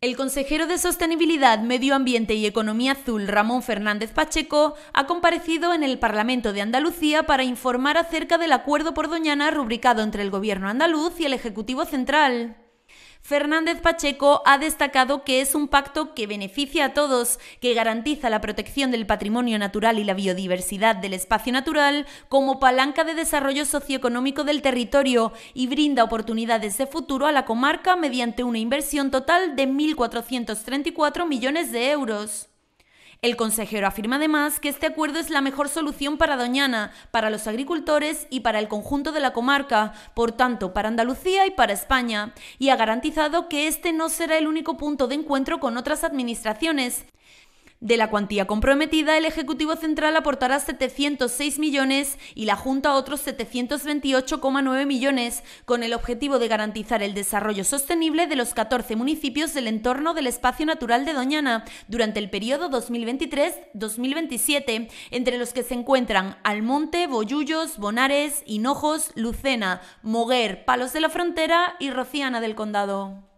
El consejero de Sostenibilidad, Medio Ambiente y Economía Azul, Ramón Fernández Pacheco, ha comparecido en el Parlamento de Andalucía para informar acerca del acuerdo por Doñana rubricado entre el Gobierno andaluz y el Ejecutivo Central. Fernández Pacheco ha destacado que es un pacto que beneficia a todos, que garantiza la protección del patrimonio natural y la biodiversidad del espacio natural como palanca de desarrollo socioeconómico del territorio y brinda oportunidades de futuro a la comarca mediante una inversión total de 1.434 millones de euros. El consejero afirma además que este acuerdo es la mejor solución para Doñana, para los agricultores y para el conjunto de la comarca, por tanto, para Andalucía y para España, y ha garantizado que este no será el único punto de encuentro con otras administraciones, de la cuantía comprometida, el Ejecutivo Central aportará 706 millones y la Junta otros 728,9 millones, con el objetivo de garantizar el desarrollo sostenible de los 14 municipios del entorno del espacio natural de Doñana durante el periodo 2023-2027, entre los que se encuentran Almonte, Boyullos, Bonares, Hinojos, Lucena, Moguer, Palos de la Frontera y Rociana del Condado.